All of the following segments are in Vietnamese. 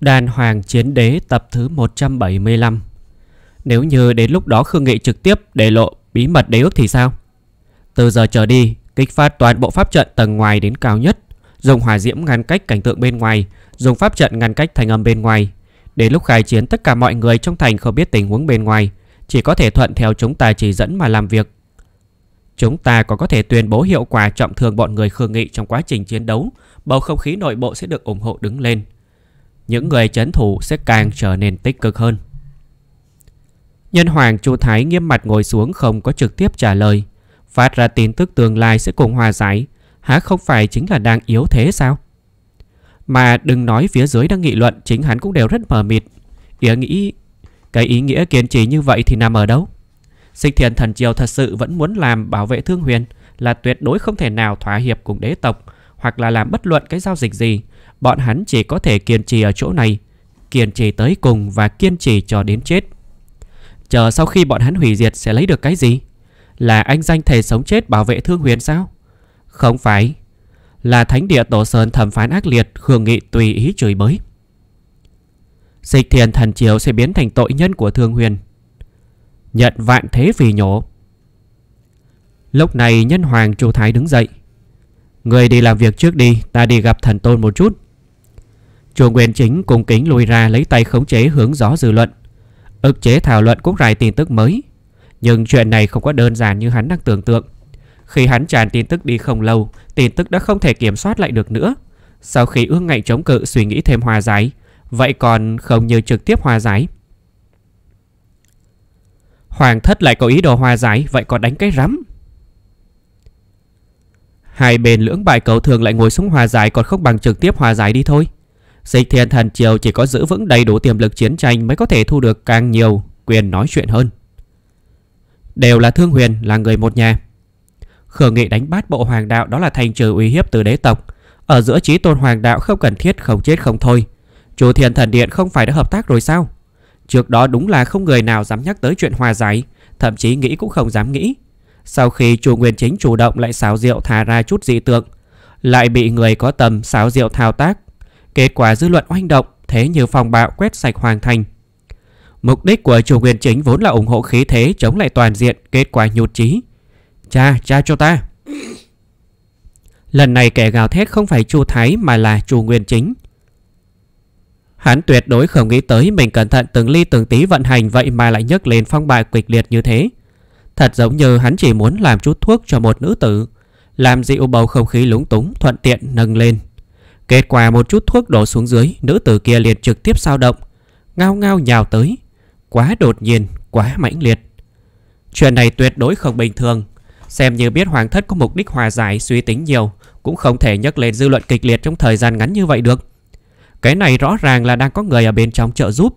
Đàn Hoàng Chiến Đế tập thứ 175 Nếu như đến lúc đó Khương Nghị trực tiếp để lộ bí mật đế ước thì sao? Từ giờ trở đi, kích phát toàn bộ pháp trận tầng ngoài đến cao nhất Dùng hỏa diễm ngăn cách cảnh tượng bên ngoài Dùng pháp trận ngăn cách thành âm bên ngoài Đến lúc khai chiến tất cả mọi người trong thành không biết tình huống bên ngoài Chỉ có thể thuận theo chúng ta chỉ dẫn mà làm việc Chúng ta còn có thể tuyên bố hiệu quả trọng thương bọn người Khương Nghị trong quá trình chiến đấu Bầu không khí nội bộ sẽ được ủng hộ đứng lên những người chấn thủ sẽ càng trở nên tích cực hơn. Nhân hoàng Chu Thái nghiêm mặt ngồi xuống không có trực tiếp trả lời. Phát ra tin tức tương lai sẽ cùng hòa giải. Há không phải chính là đang yếu thế sao? Mà đừng nói phía dưới đang nghị luận chính hắn cũng đều rất mờ mịt. Ý nghĩ cái ý nghĩa kiên trì như vậy thì nằm ở đâu? Sinh thiền thần triều thật sự vẫn muốn làm bảo vệ thương huyền là tuyệt đối không thể nào thỏa hiệp cùng đế tộc hoặc là làm bất luận cái giao dịch gì bọn hắn chỉ có thể kiên trì ở chỗ này, kiên trì tới cùng và kiên trì cho đến chết. Chờ sau khi bọn hắn hủy diệt sẽ lấy được cái gì? Là anh danh thầy sống chết bảo vệ thương huyền sao? Không phải. Là thánh địa tổ sơn thẩm phán ác liệt khương nghị tùy ý chửi bới. Dịch thiền thần chiếu sẽ biến thành tội nhân của thương huyền. Nhận vạn thế vì nhổ. Lúc này nhân hoàng chu thái đứng dậy. Người đi làm việc trước đi Ta đi gặp thần tôn một chút chuồng quyền Chính cung kính lùi ra lấy tay khống chế hướng gió dư luận, ức chế thảo luận quốc rải tin tức mới. Nhưng chuyện này không có đơn giản như hắn đang tưởng tượng. Khi hắn tràn tin tức đi không lâu, tin tức đã không thể kiểm soát lại được nữa. Sau khi ương ngạnh chống cự suy nghĩ thêm hòa giải, vậy còn không như trực tiếp hòa giải. Hoàng thất lại có ý đồ hòa giải, vậy còn đánh cái rắm. Hai bên lưỡng bại cầu thường lại ngồi xuống hòa giải còn không bằng trực tiếp hòa giải đi thôi. Dịch thiên thần triều chỉ có giữ vững đầy đủ tiềm lực chiến tranh mới có thể thu được càng nhiều quyền nói chuyện hơn. Đều là Thương Huyền là người một nhà. Khở nghị đánh bát bộ hoàng đạo đó là thành trừ uy hiếp từ đế tộc. Ở giữa trí tôn hoàng đạo không cần thiết không chết không thôi. Chủ thiên thần điện không phải đã hợp tác rồi sao? Trước đó đúng là không người nào dám nhắc tới chuyện hòa giải, thậm chí nghĩ cũng không dám nghĩ. Sau khi chủ nguyên chính chủ động lại xáo rượu thả ra chút dị tượng, lại bị người có tầm xáo rượu thao tác Kết quả dư luận oanh động thế như phòng bạo quét sạch hoàng thành. Mục đích của chủ quyền chính vốn là ủng hộ khí thế chống lại toàn diện, kết quả nhụt chí. Cha, cha cho ta. Lần này kẻ gào thét không phải Chu Thái mà là chủ Nguyên Chính. Hắn tuyệt đối không nghĩ tới mình cẩn thận từng ly từng tí vận hành vậy mà lại nhấc lên phong bại kịch liệt như thế. Thật giống như hắn chỉ muốn làm chút thuốc cho một nữ tử, làm dịu bầu không khí lúng túng thuận tiện nâng lên. Kết quả một chút thuốc đổ xuống dưới Nữ tử kia liền trực tiếp sao động Ngao ngao nhào tới Quá đột nhiên, quá mãnh liệt Chuyện này tuyệt đối không bình thường Xem như biết hoàng thất có mục đích hòa giải Suy tính nhiều Cũng không thể nhắc lên dư luận kịch liệt trong thời gian ngắn như vậy được Cái này rõ ràng là đang có người ở bên trong trợ giúp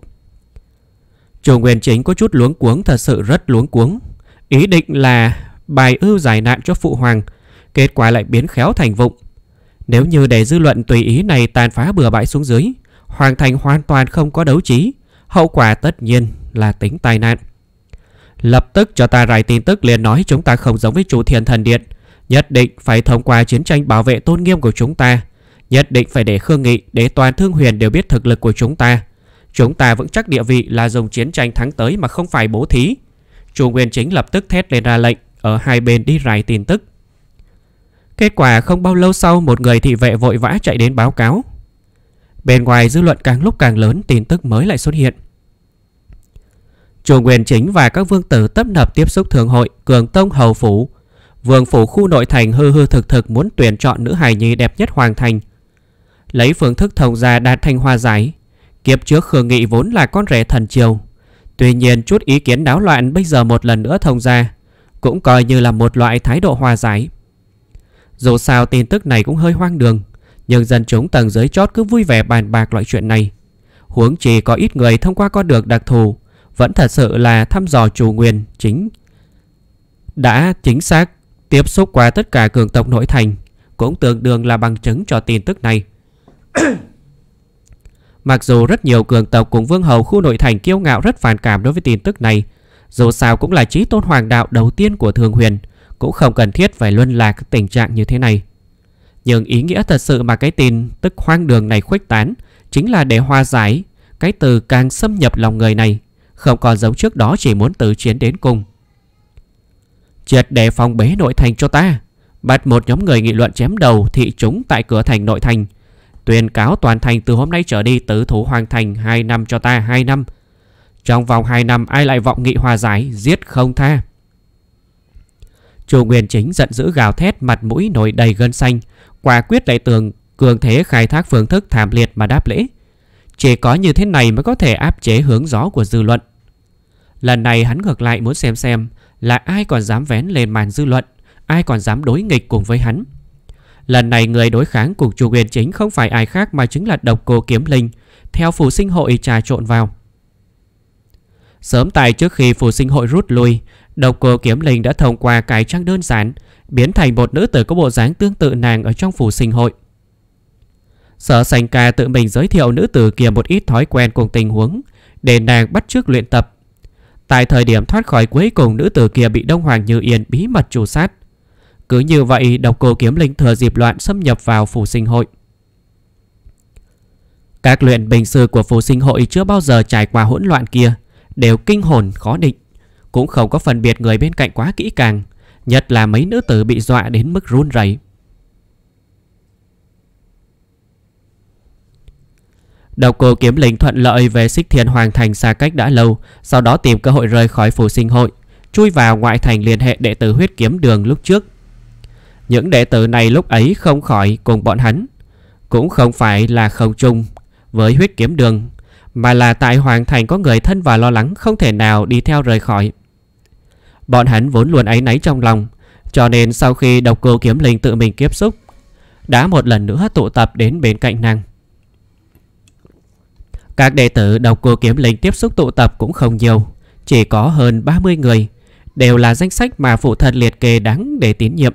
Chủ nguyên chính có chút luống cuống Thật sự rất luống cuống Ý định là bài ưu giải nạn cho phụ hoàng Kết quả lại biến khéo thành vụng nếu như để dư luận tùy ý này tàn phá bừa bãi xuống dưới, Hoàng Thành hoàn toàn không có đấu trí, hậu quả tất nhiên là tính tai nạn. Lập tức cho ta rải tin tức liền nói chúng ta không giống với chủ thiên thần điện, nhất định phải thông qua chiến tranh bảo vệ tôn nghiêm của chúng ta, nhất định phải để Khương Nghị, để toàn thương huyền đều biết thực lực của chúng ta. Chúng ta vững chắc địa vị là dùng chiến tranh thắng tới mà không phải bố thí. Chu Nguyên Chính lập tức thét lên ra lệnh, ở hai bên đi rải tin tức. Kết quả không bao lâu sau một người thị vệ vội vã chạy đến báo cáo. Bên ngoài dư luận càng lúc càng lớn tin tức mới lại xuất hiện. Chủ Quyền Chính và các vương tử tấp nập tiếp xúc thường hội Cường Tông Hầu Phủ. Vương Phủ khu nội thành hư hư thực thực muốn tuyển chọn nữ hài nhi đẹp nhất Hoàng Thành. Lấy phương thức thông gia đạt thành hòa giải. Kiếp trước Khương Nghị vốn là con rể thần triều. Tuy nhiên chút ý kiến đáo loạn bây giờ một lần nữa thông gia cũng coi như là một loại thái độ hòa giải. Dù sao tin tức này cũng hơi hoang đường Nhưng dân chúng tầng dưới chót cứ vui vẻ bàn bạc loại chuyện này Huống chỉ có ít người thông qua con đường đặc thù Vẫn thật sự là thăm dò chủ nguyên chính Đã chính xác tiếp xúc qua tất cả cường tộc nội thành Cũng tương đương là bằng chứng cho tin tức này Mặc dù rất nhiều cường tộc cùng vương hầu khu nội thành kiêu ngạo rất phản cảm đối với tin tức này Dù sao cũng là trí tôn hoàng đạo đầu tiên của Thường Huyền cũng không cần thiết phải luân lạc tình trạng như thế này. Nhưng ý nghĩa thật sự mà cái tin tức hoang đường này khuếch tán chính là để hòa giải cái từ càng xâm nhập lòng người này, không còn giống trước đó chỉ muốn tự chiến đến cùng. Triệt để phòng bế nội thành cho ta, bắt một nhóm người nghị luận chém đầu thị chúng tại cửa thành nội thành, tuyên cáo toàn thành từ hôm nay trở đi tứ thủ hoàng thành 2 năm cho ta 2 năm. Trong vòng 2 năm ai lại vọng nghị hòa giải, giết không tha. Chu Nguyên Chính giận dữ gào thét mặt mũi nổi đầy gân xanh, quả quyết đại tường cường thế khai thác phương thức thảm liệt mà đáp lễ. Chỉ có như thế này mới có thể áp chế hướng gió của dư luận. Lần này hắn ngược lại muốn xem xem là ai còn dám vén lên màn dư luận, ai còn dám đối nghịch cùng với hắn. Lần này người đối kháng cùng chu nguyên chính không phải ai khác mà chính là độc cô kiếm linh, theo phù sinh hội trà trộn vào. Sớm tại trước khi phù sinh hội rút lui, Độc cô kiếm linh đã thông qua cái trang đơn giản Biến thành một nữ tử có bộ dáng tương tự nàng Ở trong phủ sinh hội Sở sành ca tự mình giới thiệu nữ tử kia một ít thói quen cùng tình huống Để nàng bắt chước luyện tập Tại thời điểm thoát khỏi cuối cùng Nữ tử kia bị Đông Hoàng Như Yên bí mật trù sát Cứ như vậy độc cô kiếm linh thừa dịp loạn xâm nhập vào phủ sinh hội Các luyện bình sư của phủ sinh hội chưa bao giờ trải qua hỗn loạn kia Đều kinh hồn khó định cũng không có phân biệt người bên cạnh quá kỹ càng, nhất là mấy nữ tử bị dọa đến mức run rẩy. Độc cô kiếm linh thuận lợi về xích thiên hoàng thành xa cách đã lâu, sau đó tìm cơ hội rời khỏi phủ sinh hội, chui vào ngoại thành liên hệ đệ tử huyết kiếm đường lúc trước. Những đệ tử này lúc ấy không khỏi cùng bọn hắn, cũng không phải là không chung với huyết kiếm đường, mà là tại hoàng thành có người thân và lo lắng không thể nào đi theo rời khỏi. Bọn hắn vốn luôn áy náy trong lòng Cho nên sau khi độc cô kiếm linh tự mình tiếp xúc Đã một lần nữa tụ tập đến bên cạnh nàng Các đệ tử độc cô kiếm linh tiếp xúc tụ tập cũng không nhiều Chỉ có hơn 30 người Đều là danh sách mà phụ thân liệt kê đáng để tín nhiệm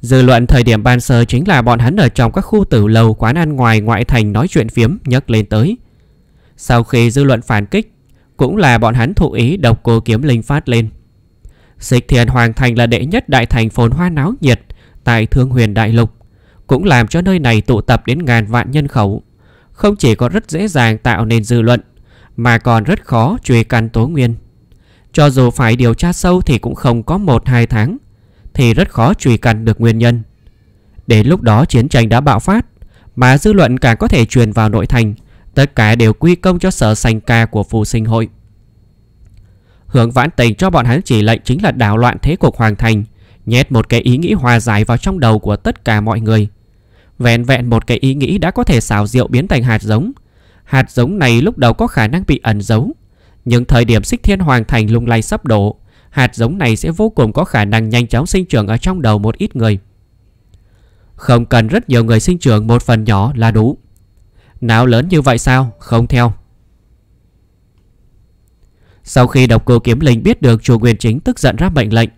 Dư luận thời điểm ban sơ chính là bọn hắn ở trong các khu tử lầu quán ăn ngoài ngoại thành nói chuyện phiếm nhấc lên tới. Sau khi dư luận phản kích, cũng là bọn hắn thụ ý độc cô kiếm linh phát lên. Xích Thiền Hoàng Thành là đệ nhất đại thành phồn hoa náo nhiệt tại Thương Huyền Đại Lục, cũng làm cho nơi này tụ tập đến ngàn vạn nhân khẩu. Không chỉ có rất dễ dàng tạo nên dư luận, mà còn rất khó truy căn tố nguyên. Cho dù phải điều tra sâu thì cũng không có một hai tháng, thì rất khó truy căn được nguyên nhân. Đến lúc đó chiến tranh đã bạo phát, mà dư luận càng có thể truyền vào nội thành, tất cả đều quy công cho sở sành ca của phù sinh hội. Hướng vãn tình cho bọn hắn chỉ lệnh chính là đảo loạn thế cục hoàng thành Nhét một cái ý nghĩ hòa giải vào trong đầu của tất cả mọi người Vẹn vẹn một cái ý nghĩ đã có thể xào rượu biến thành hạt giống Hạt giống này lúc đầu có khả năng bị ẩn giấu Nhưng thời điểm xích thiên hoàng thành lung lay sắp đổ Hạt giống này sẽ vô cùng có khả năng nhanh chóng sinh trưởng ở trong đầu một ít người Không cần rất nhiều người sinh trưởng một phần nhỏ là đủ Nào lớn như vậy sao? Không theo sau khi độc cô kiếm linh biết được chùa quyền chính tức giận ra mệnh lệnh,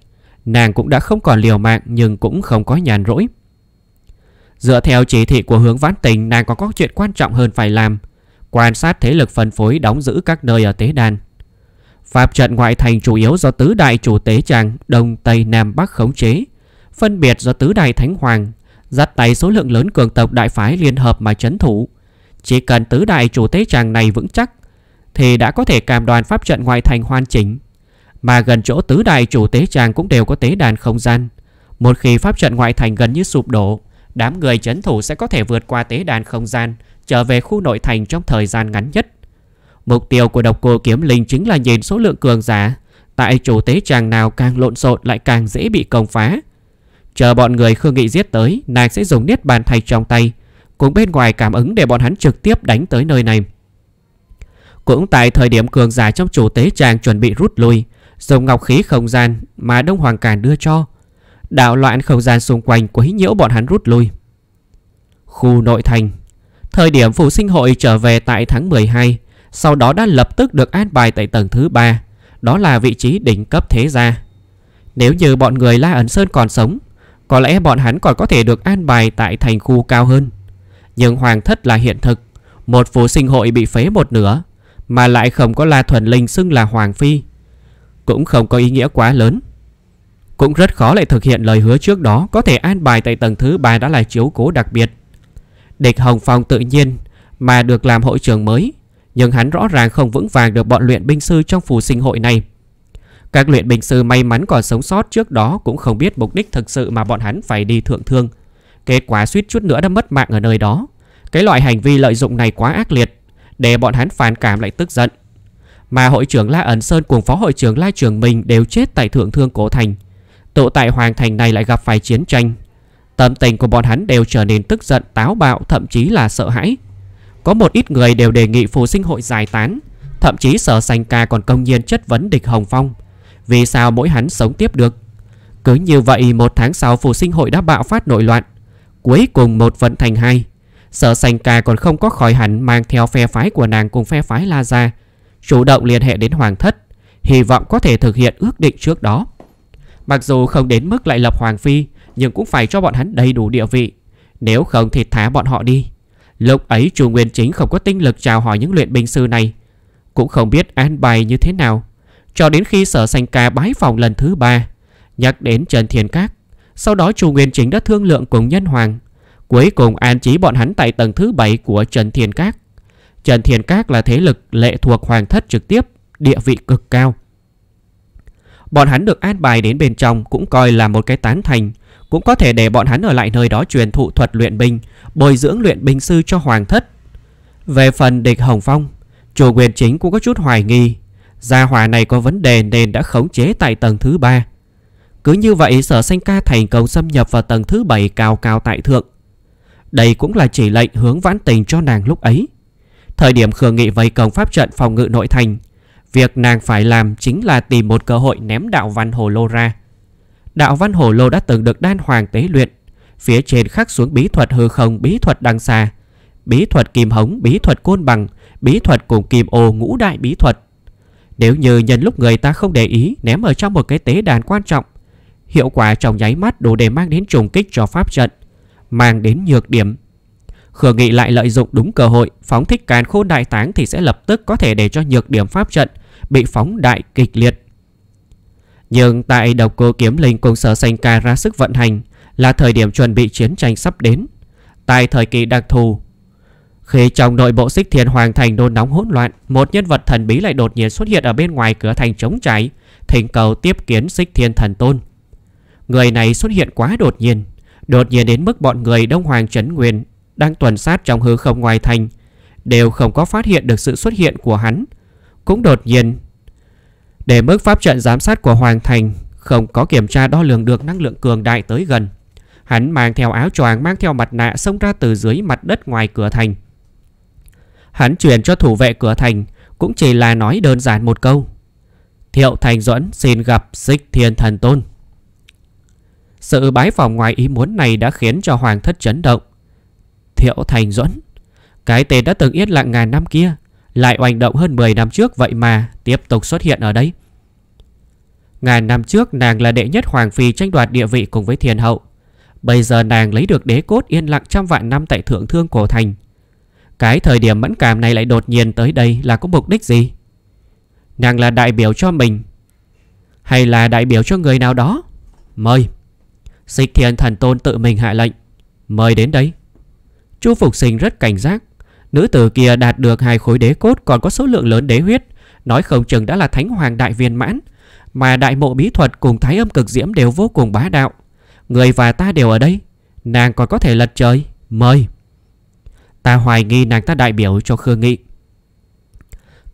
nàng cũng đã không còn liều mạng nhưng cũng không có nhàn rỗi. Dựa theo chỉ thị của hướng vãn tình nàng có có chuyện quan trọng hơn phải làm, quan sát thế lực phân phối đóng giữ các nơi ở tế đàn. Pháp trận ngoại thành chủ yếu do tứ đại chủ tế tràng Đông, Tây, Nam, Bắc khống chế, phân biệt do tứ đại thánh hoàng, dắt tay số lượng lớn cường tộc đại phái liên hợp mà chấn thủ. Chỉ cần tứ đại chủ tế tràng này vững chắc thì đã có thể cảm đoàn pháp trận ngoại thành hoàn chỉnh. Mà gần chỗ tứ đại chủ tế tràng cũng đều có tế đàn không gian. Một khi pháp trận ngoại thành gần như sụp đổ, đám người chấn thủ sẽ có thể vượt qua tế đàn không gian, trở về khu nội thành trong thời gian ngắn nhất. Mục tiêu của độc cô kiếm linh chính là nhìn số lượng cường giả, tại chủ tế tràng nào càng lộn xộn lại càng dễ bị công phá. Chờ bọn người Khương Nghị giết tới, nàng sẽ dùng niết bàn thay trong tay, cùng bên ngoài cảm ứng để bọn hắn trực tiếp đánh tới nơi này. Cũng tại thời điểm cường giả trong chủ tế chàng chuẩn bị rút lui, dùng ngọc khí không gian mà Đông Hoàng Càn đưa cho, đạo loạn không gian xung quanh của hí nhiễu bọn hắn rút lui. Khu nội thành Thời điểm phụ sinh hội trở về tại tháng 12, sau đó đã lập tức được an bài tại tầng thứ 3, đó là vị trí đỉnh cấp thế gia. Nếu như bọn người La Ấn Sơn còn sống, có lẽ bọn hắn còn có thể được an bài tại thành khu cao hơn. Nhưng hoàng thất là hiện thực, một phụ sinh hội bị phế một nửa, mà lại không có La Thuần Linh xưng là Hoàng Phi Cũng không có ý nghĩa quá lớn Cũng rất khó lại thực hiện lời hứa trước đó Có thể an bài tại tầng thứ 3 đã là chiếu cố đặc biệt Địch Hồng Phong tự nhiên Mà được làm hội trưởng mới Nhưng hắn rõ ràng không vững vàng được bọn luyện binh sư trong phù sinh hội này Các luyện binh sư may mắn còn sống sót trước đó Cũng không biết mục đích thực sự mà bọn hắn phải đi thượng thương Kết quả suýt chút nữa đã mất mạng ở nơi đó Cái loại hành vi lợi dụng này quá ác liệt để bọn hắn phản cảm lại tức giận. Mà hội trưởng La Ẩn Sơn cùng phó hội trưởng La Trường Minh đều chết tại Thượng Thương Cổ Thành. Tụ tại Hoàng Thành này lại gặp phải chiến tranh. Tâm tình của bọn hắn đều trở nên tức giận, táo bạo, thậm chí là sợ hãi. Có một ít người đều đề nghị phù sinh hội giải tán, thậm chí sở sành ca còn công nhiên chất vấn địch Hồng Phong. Vì sao mỗi hắn sống tiếp được? Cứ như vậy một tháng sau phù sinh hội đã bạo phát nội loạn. Cuối cùng một vận thành hai Sở sành ca còn không có khỏi hẳn mang theo phe phái của nàng cùng phe phái La Gia, chủ động liên hệ đến Hoàng Thất, hy vọng có thể thực hiện ước định trước đó. Mặc dù không đến mức lại lập Hoàng Phi, nhưng cũng phải cho bọn hắn đầy đủ địa vị, nếu không thì thả bọn họ đi. Lúc ấy chủ nguyên chính không có tinh lực chào hỏi những luyện binh sư này, cũng không biết an bài như thế nào. Cho đến khi sở sành ca bái phòng lần thứ ba, nhắc đến Trần Thiên Các, sau đó chủ nguyên chính đã thương lượng cùng nhân hoàng Cuối cùng an trí bọn hắn tại tầng thứ 7 của Trần Thiên Các. Trần Thiên Các là thế lực lệ thuộc hoàng thất trực tiếp, địa vị cực cao. Bọn hắn được an bài đến bên trong cũng coi là một cái tán thành, cũng có thể để bọn hắn ở lại nơi đó truyền thụ thuật luyện binh, bồi dưỡng luyện binh sư cho hoàng thất. Về phần địch Hồng Phong, chủ quyền chính cũng có chút hoài nghi, gia hòa này có vấn đề nên đã khống chế tại tầng thứ 3. Cứ như vậy sở sanh ca thành công xâm nhập vào tầng thứ 7 cao cao tại thượng đây cũng là chỉ lệnh hướng vãn tình cho nàng lúc ấy Thời điểm Khương Nghị vây công pháp trận phòng ngự nội thành Việc nàng phải làm chính là tìm một cơ hội ném đạo văn hồ lô ra Đạo văn hồ lô đã từng được đan hoàng tế luyện Phía trên khắc xuống bí thuật hư không bí thuật đằng xa Bí thuật kim hống, bí thuật côn bằng, bí thuật cùng kim ô ngũ đại bí thuật Nếu như nhân lúc người ta không để ý ném ở trong một cái tế đàn quan trọng Hiệu quả trong nháy mắt đủ để mang đến trùng kích cho pháp trận mang đến nhược điểm. Khương Nghị lại lợi dụng đúng cơ hội phóng thích càn khôn đại táng thì sẽ lập tức có thể để cho nhược điểm pháp trận bị phóng đại kịch liệt. Nhưng tại độc cô kiếm linh cùng sở sanh ca ra sức vận hành là thời điểm chuẩn bị chiến tranh sắp đến. Tại thời kỳ đặc thù, khi trong nội bộ xích thiền hoàng thành nôn nóng hỗn loạn, một nhân vật thần bí lại đột nhiên xuất hiện ở bên ngoài cửa thành chống trải, thỉnh cầu tiếp kiến xích thiên thần tôn. Người này xuất hiện quá đột nhiên, Đột nhiên đến mức bọn người Đông Hoàng Trấn Nguyên đang tuần sát trong hư không ngoài thành đều không có phát hiện được sự xuất hiện của hắn. Cũng đột nhiên, để mức pháp trận giám sát của Hoàng Thành không có kiểm tra đo lường được năng lượng cường đại tới gần. Hắn mang theo áo choàng mang theo mặt nạ xông ra từ dưới mặt đất ngoài cửa thành. Hắn truyền cho thủ vệ cửa thành cũng chỉ là nói đơn giản một câu. Thiệu Thành Duẫn xin gặp Xích Thiên Thần Tôn. Sự bái phỏng ngoài ý muốn này đã khiến cho hoàng thất chấn động. Thiệu Thành Duẫn, cái tên đã từng yên lặng ngàn năm kia, lại oanh động hơn 10 năm trước vậy mà tiếp tục xuất hiện ở đây. Ngàn năm trước nàng là đệ nhất hoàng phi tranh đoạt địa vị cùng với thiền hậu. Bây giờ nàng lấy được đế cốt yên lặng trăm vạn năm tại thượng thương cổ thành. Cái thời điểm mẫn cảm này lại đột nhiên tới đây là có mục đích gì? Nàng là đại biểu cho mình Hay là đại biểu cho người nào đó? Mời Xích thiên thần tôn tự mình hạ lệnh Mời đến đấy Chu Phục Sinh rất cảnh giác Nữ tử kia đạt được hai khối đế cốt còn có số lượng lớn đế huyết Nói không chừng đã là thánh hoàng đại viên mãn Mà đại mộ bí thuật cùng thái âm cực diễm đều vô cùng bá đạo Người và ta đều ở đây Nàng còn có thể lật trời Mời Ta hoài nghi nàng ta đại biểu cho Khương Nghị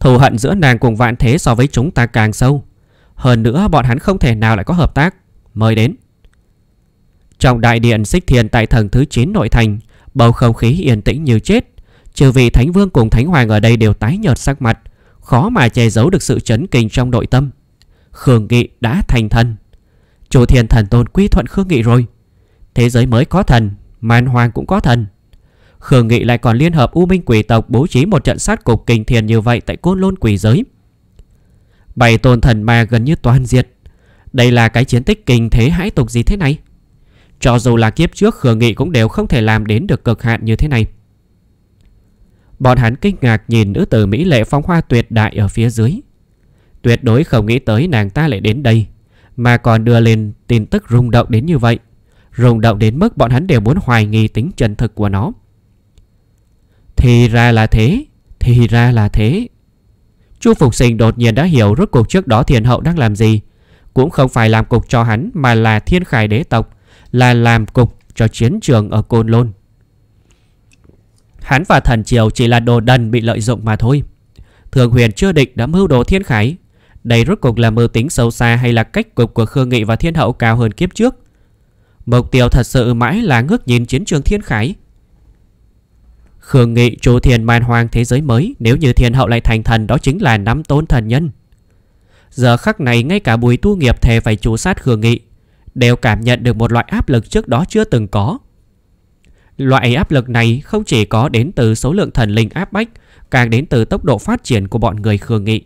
Thù hận giữa nàng cùng vạn thế so với chúng ta càng sâu Hơn nữa bọn hắn không thể nào lại có hợp tác Mời đến trong đại điện xích thiền tại thần thứ 9 nội thành Bầu không khí yên tĩnh như chết Trừ vì Thánh Vương cùng Thánh Hoàng ở đây đều tái nhợt sắc mặt Khó mà che giấu được sự chấn kinh trong nội tâm Khương Nghị đã thành thần Chủ thiền thần tôn quy thuận Khương Nghị rồi Thế giới mới có thần Màn Hoàng cũng có thần Khương Nghị lại còn liên hợp U Minh Quỷ Tộc bố trí một trận sát cục kinh thiền như vậy tại Côn Lôn Quỷ Giới. Bảy tôn thần ma gần như toàn diệt. Đây là cái chiến tích kinh thế hãi tục gì thế này? Cho dù là kiếp trước khừa nghị cũng đều không thể làm đến được cực hạn như thế này Bọn hắn kinh ngạc nhìn nữ tử Mỹ lệ phong hoa tuyệt đại ở phía dưới Tuyệt đối không nghĩ tới nàng ta lại đến đây Mà còn đưa lên tin tức rung động đến như vậy Rung động đến mức bọn hắn đều muốn hoài nghi tính chân thực của nó Thì ra là thế Thì ra là thế Chu Phục Sinh đột nhiên đã hiểu rốt cuộc trước đó thiền hậu đang làm gì Cũng không phải làm cục cho hắn mà là thiên khải đế tộc là làm cục cho chiến trường ở Côn Lôn. Hắn và thần triều chỉ là đồ đần bị lợi dụng mà thôi. Thường huyền chưa định đã mưu đồ thiên khái. Đây rốt cục là mưu tính sâu xa hay là cách cục của Khương Nghị và Thiên Hậu cao hơn kiếp trước. Mục tiêu thật sự mãi là ngước nhìn chiến trường thiên khái. Khương Nghị chủ thiền man hoang thế giới mới nếu như thiên hậu lại thành thần đó chính là năm tôn thần nhân. Giờ khắc này ngay cả bùi tu nghiệp thề phải chủ sát Khương Nghị đều cảm nhận được một loại áp lực trước đó chưa từng có. Loại áp lực này không chỉ có đến từ số lượng thần linh áp bách, càng đến từ tốc độ phát triển của bọn người khương nghị.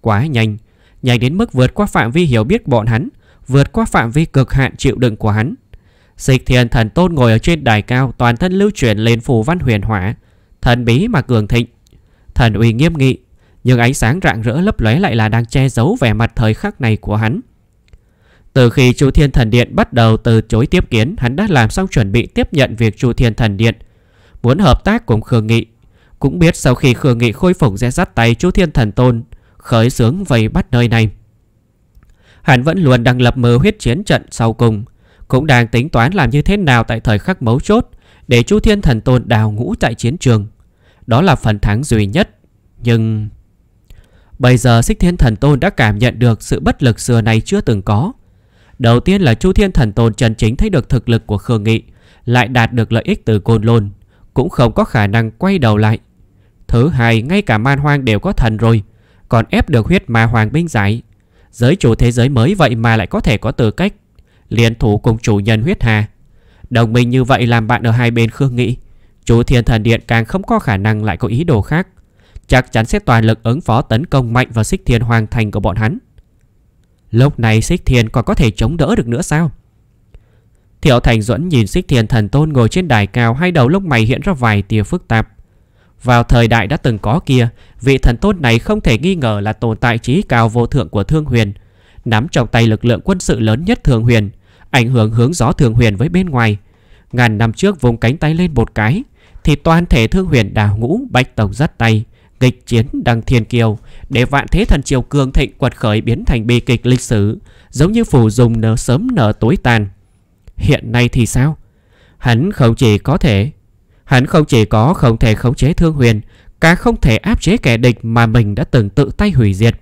Quá nhanh, nhanh đến mức vượt qua phạm vi hiểu biết bọn hắn, vượt qua phạm vi cực hạn chịu đựng của hắn. Dịch thiền thần tôn ngồi ở trên đài cao toàn thân lưu chuyển lên phù văn huyền hỏa, thần bí mà cường thịnh. Thần uy nghiêm nghị, nhưng ánh sáng rạng rỡ lấp lóe lại là đang che giấu vẻ mặt thời khắc này của hắn. Từ khi Chu Thiên Thần Điện bắt đầu từ chối tiếp kiến, hắn đã làm xong chuẩn bị tiếp nhận việc Chu Thiên Thần Điện. Muốn hợp tác cùng Khương Nghị. Cũng biết sau khi Khương Nghị khôi phục sẽ dắt tay Chu Thiên Thần Tôn, khởi xướng vây bắt nơi này. Hắn vẫn luôn đang lập mơ huyết chiến trận sau cùng. Cũng đang tính toán làm như thế nào tại thời khắc mấu chốt để Chu Thiên Thần Tôn đào ngũ tại chiến trường. Đó là phần thắng duy nhất. Nhưng... Bây giờ Xích Thiên Thần Tôn đã cảm nhận được sự bất lực xưa này chưa từng có. Đầu tiên là Chu Thiên Thần Tôn chân chính thấy được thực lực của Khương Nghị, lại đạt được lợi ích từ Côn Lôn, cũng không có khả năng quay đầu lại. Thứ hai, ngay cả man hoang đều có thần rồi, còn ép được huyết ma hoàng binh giải. Giới chủ thế giới mới vậy mà lại có thể có tư cách liên thủ cùng chủ nhân huyết hà. Đồng minh như vậy làm bạn ở hai bên Khương Nghị, Chú Thiên Thần Điện càng không có khả năng lại có ý đồ khác Chắc chắn sẽ toàn lực ứng phó tấn công mạnh vào xích thiên hoàng thành của bọn hắn Lúc này xích thiền còn có thể chống đỡ được nữa sao Thiệu Thành Duẫn nhìn xích thiền thần tôn ngồi trên đài cao Hai đầu lông mày hiện ra vài tia phức tạp Vào thời đại đã từng có kia Vị thần tôn này không thể nghi ngờ là tồn tại trí cao vô thượng của Thương Huyền Nắm trong tay lực lượng quân sự lớn nhất Thương Huyền Ảnh hưởng hướng gió Thương Huyền với bên ngoài Ngàn năm trước vùng cánh tay lên một cái Thì toàn thể Thương Huyền đào ngũ bách tổng dắt tay kịch chiến đăng thiên kiều Để vạn thế thần triều cường thịnh quật khởi biến thành bi kịch lịch sử Giống như phủ dùng nở sớm nở tối tàn Hiện nay thì sao? Hắn không chỉ có thể Hắn không chỉ có không thể khống chế thương huyền cả không thể áp chế kẻ địch mà mình đã từng tự tay hủy diệt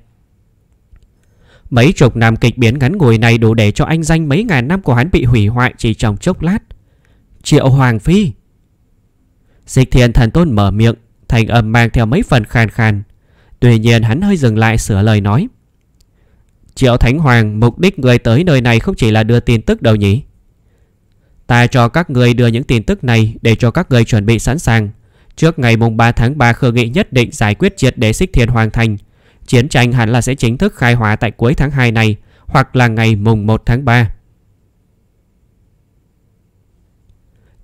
Mấy chục năm kịch biến ngắn ngủi này đủ để cho anh danh mấy ngàn năm của hắn bị hủy hoại chỉ trong chốc lát Triệu Hoàng Phi Dịch thiền thần tôn mở miệng Thành âm mang theo mấy phần khàn khàn Tuy nhiên hắn hơi dừng lại sửa lời nói Triệu Thánh Hoàng Mục đích người tới nơi này không chỉ là đưa tin tức đâu nhỉ Ta cho các người đưa những tin tức này Để cho các người chuẩn bị sẵn sàng Trước ngày mùng 3 tháng 3 khơ nghị nhất định giải quyết triệt đế xích thiên hoàng thành Chiến tranh hẳn là sẽ chính thức khai hóa tại cuối tháng 2 này Hoặc là ngày mùng 1 tháng 3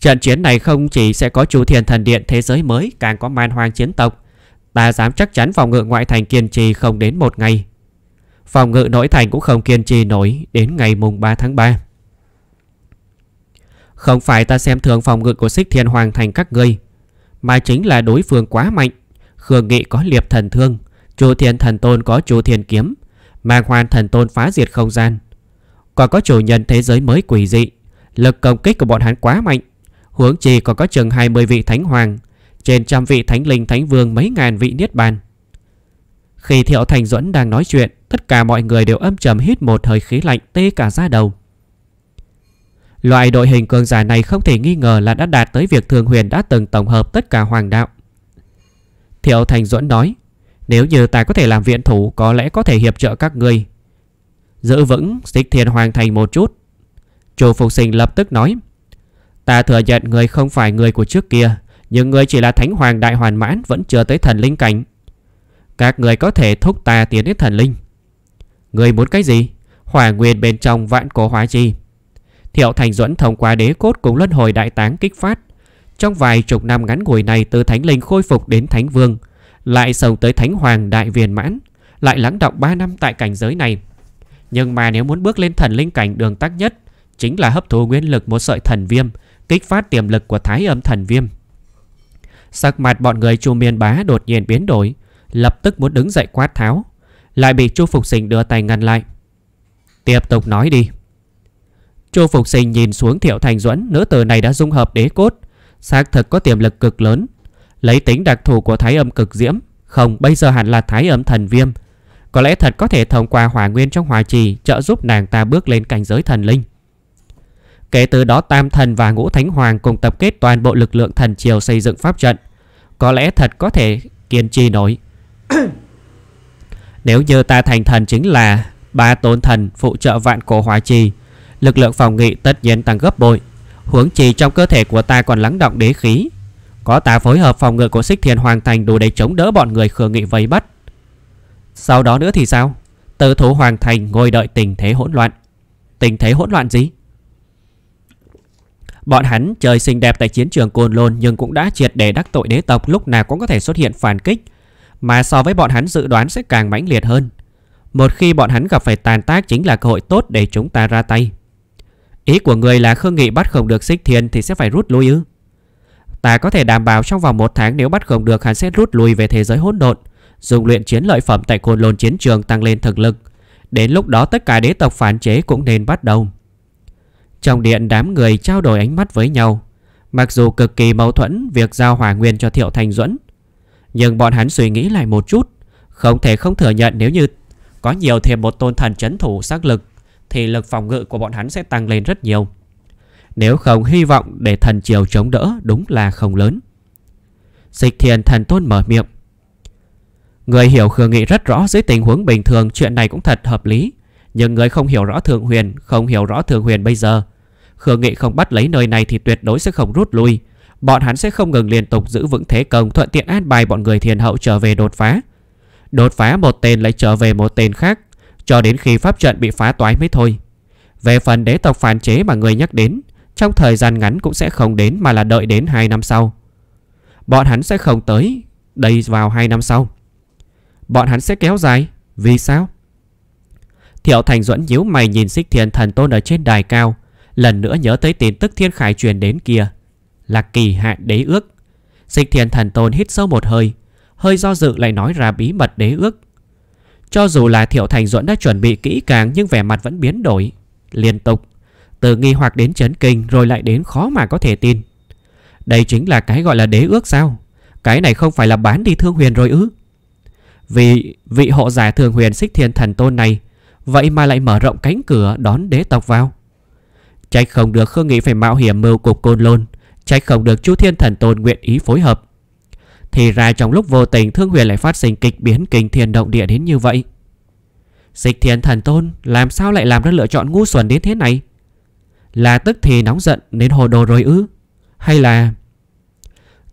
Trận chiến này không chỉ sẽ có chủ thiền thần điện thế giới mới càng có man hoang chiến tộc. Ta dám chắc chắn phòng ngự ngoại thành kiên trì không đến một ngày. Phòng ngự nội thành cũng không kiên trì nổi đến ngày mùng 3 tháng 3. Không phải ta xem thường phòng ngự của sích thiên hoàng thành các ngươi, mà chính là đối phương quá mạnh. Khương Nghị có liệp thần thương, chủ thiền thần tôn có chủ thiền kiếm, mang hoàn thần tôn phá diệt không gian. Còn có chủ nhân thế giới mới quỷ dị, lực công kích của bọn hắn quá mạnh Huống chi còn có chừng 20 vị thánh hoàng Trên trăm vị thánh linh thánh vương mấy ngàn vị niết bàn Khi Thiệu Thành Duẫn đang nói chuyện Tất cả mọi người đều âm trầm hít một hơi khí lạnh tê cả da đầu Loại đội hình cường giả này không thể nghi ngờ là đã đạt tới việc Thường Huyền đã từng tổng hợp tất cả hoàng đạo. Thiệu Thành Duẫn nói, nếu như ta có thể làm viện thủ có lẽ có thể hiệp trợ các ngươi. Giữ vững xích thiền hoàng thành một chút. Chủ phục sinh lập tức nói, Ta thừa nhận người không phải người của trước kia Nhưng người chỉ là thánh hoàng đại hoàn mãn Vẫn chưa tới thần linh cảnh Các người có thể thúc ta tiến đến thần linh Người muốn cái gì Hỏa nguyên bên trong vạn cổ hóa chi Thiệu Thành Dẫn thông qua đế cốt Cùng luân hồi đại táng kích phát Trong vài chục năm ngắn ngủi này Từ thánh linh khôi phục đến thánh vương Lại sầu tới thánh hoàng đại viền mãn Lại lắng động 3 năm tại cảnh giới này Nhưng mà nếu muốn bước lên thần linh cảnh đường tắc nhất Chính là hấp thu nguyên lực một sợi thần viêm kích phát tiềm lực của thái âm thần viêm. Sắc mặt bọn người Chu Miên Bá đột nhiên biến đổi, lập tức muốn đứng dậy quát tháo, lại bị Chu Phục Sinh đưa tay ngăn lại. Tiếp tục nói đi. Chu Phục Sinh nhìn xuống Thiệu Thành Duẫn, nữ tử này đã dung hợp đế cốt, xác thực có tiềm lực cực lớn, lấy tính đặc thù của thái âm cực diễm, không bây giờ hẳn là thái âm thần viêm, có lẽ thật có thể thông qua hỏa nguyên trong hòa trì trợ giúp nàng ta bước lên cảnh giới thần linh. Kể từ đó Tam Thần và Ngũ Thánh Hoàng cùng tập kết toàn bộ lực lượng thần triều xây dựng pháp trận. Có lẽ thật có thể kiên trì nổi. Nếu như ta thành thần chính là ba tôn thần phụ trợ vạn cổ hóa trì, lực lượng phòng nghị tất nhiên tăng gấp bội. Huống trì trong cơ thể của ta còn lắng động đế khí. Có ta phối hợp phòng ngự của Xích thiền Hoàng Thành đủ để chống đỡ bọn người khương nghị vây bắt. Sau đó nữa thì sao? Tử thủ Hoàng Thành ngồi đợi tình thế hỗn loạn. Tình thế hỗn loạn gì? Bọn hắn chơi xinh đẹp tại chiến trường Côn Lôn nhưng cũng đã triệt để đắc tội đế tộc lúc nào cũng có thể xuất hiện phản kích, mà so với bọn hắn dự đoán sẽ càng mãnh liệt hơn. Một khi bọn hắn gặp phải tàn tác chính là cơ hội tốt để chúng ta ra tay. Ý của người là Khương Nghị bắt không được xích thiên thì sẽ phải rút lui ư? Ta có thể đảm bảo trong vòng một tháng nếu bắt không được hắn sẽ rút lui về thế giới hỗn độn, dùng luyện chiến lợi phẩm tại Côn Lôn chiến trường tăng lên thực lực. Đến lúc đó tất cả đế tộc phản chế cũng nên bắt đầu. Trong điện đám người trao đổi ánh mắt với nhau Mặc dù cực kỳ mâu thuẫn việc giao hòa nguyên cho Thiệu Thành Duẫn Nhưng bọn hắn suy nghĩ lại một chút Không thể không thừa nhận nếu như có nhiều thêm một tôn thần chấn thủ xác lực Thì lực phòng ngự của bọn hắn sẽ tăng lên rất nhiều Nếu không hy vọng để thần triều chống đỡ đúng là không lớn Dịch thiền thần tôn mở miệng Người hiểu khương nghị rất rõ dưới tình huống bình thường chuyện này cũng thật hợp lý nhưng người không hiểu rõ Thường Huyền Không hiểu rõ Thường Huyền bây giờ Khương Nghị không bắt lấy nơi này thì tuyệt đối sẽ không rút lui Bọn hắn sẽ không ngừng liên tục giữ vững thế công Thuận tiện an bài bọn người thiền hậu trở về đột phá Đột phá một tên lại trở về một tên khác Cho đến khi pháp trận bị phá toái mới thôi Về phần đế tộc phản chế mà người nhắc đến Trong thời gian ngắn cũng sẽ không đến Mà là đợi đến 2 năm sau Bọn hắn sẽ không tới Đây vào 2 năm sau Bọn hắn sẽ kéo dài Vì sao? Thiệu Thành duẩn nhíu mày nhìn xích thiên thần tôn ở trên đài cao Lần nữa nhớ tới tin tức thiên khải truyền đến kia Là kỳ hạn đế ước Xích thiên thần tôn hít sâu một hơi Hơi do dự lại nói ra bí mật đế ước Cho dù là Thiệu Thành duẩn đã chuẩn bị kỹ càng Nhưng vẻ mặt vẫn biến đổi Liên tục Từ nghi hoặc đến chấn kinh rồi lại đến khó mà có thể tin Đây chính là cái gọi là đế ước sao Cái này không phải là bán đi thương huyền rồi ư Vì vị hộ giả thường huyền xích thiên thần tôn này Vậy mà lại mở rộng cánh cửa đón đế tộc vào Trách không được Khương Nghị phải mạo hiểm mưu cục côn lôn Trách không được chú thiên thần tôn nguyện ý phối hợp Thì ra trong lúc vô tình Thương huyền lại phát sinh kịch biến kinh thiên động địa đến như vậy Dịch thiên thần tôn Làm sao lại làm ra lựa chọn ngu xuẩn đến thế này Là tức thì nóng giận Nên hồ đồ rồi ư Hay là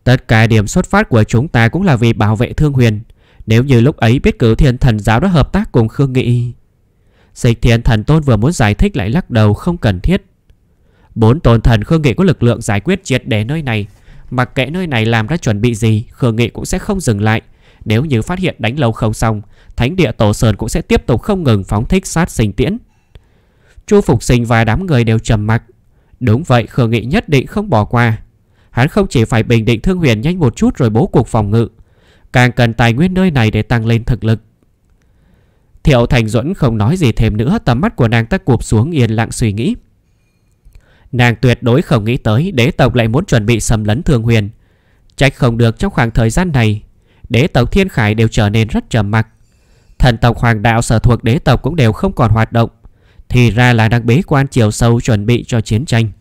Tất cả điểm xuất phát của chúng ta Cũng là vì bảo vệ thương huyền Nếu như lúc ấy biết cử thiên thần giáo đã hợp tác cùng Khương Nghị Dịch thiền thần tôn vừa muốn giải thích lại lắc đầu không cần thiết Bốn tôn thần Khương Nghị có lực lượng giải quyết triệt để nơi này Mặc kệ nơi này làm ra chuẩn bị gì Khương Nghị cũng sẽ không dừng lại Nếu như phát hiện đánh lâu không xong Thánh địa Tổ Sơn cũng sẽ tiếp tục không ngừng phóng thích sát sinh tiễn Chu Phục Sinh và đám người đều trầm mặc Đúng vậy Khương Nghị nhất định không bỏ qua Hắn không chỉ phải bình định thương huyền nhanh một chút rồi bố cục phòng ngự Càng cần tài nguyên nơi này để tăng lên thực lực Thiệu Thành Duẫn không nói gì thêm nữa Tầm mắt của nàng ta cụp xuống yên lặng suy nghĩ Nàng tuyệt đối không nghĩ tới Đế tộc lại muốn chuẩn bị xâm lấn thương huyền Trách không được trong khoảng thời gian này Đế tộc thiên khải đều trở nên rất trầm mặc Thần tộc hoàng đạo sở thuộc đế tộc cũng đều không còn hoạt động Thì ra là đang bế quan chiều sâu chuẩn bị cho chiến tranh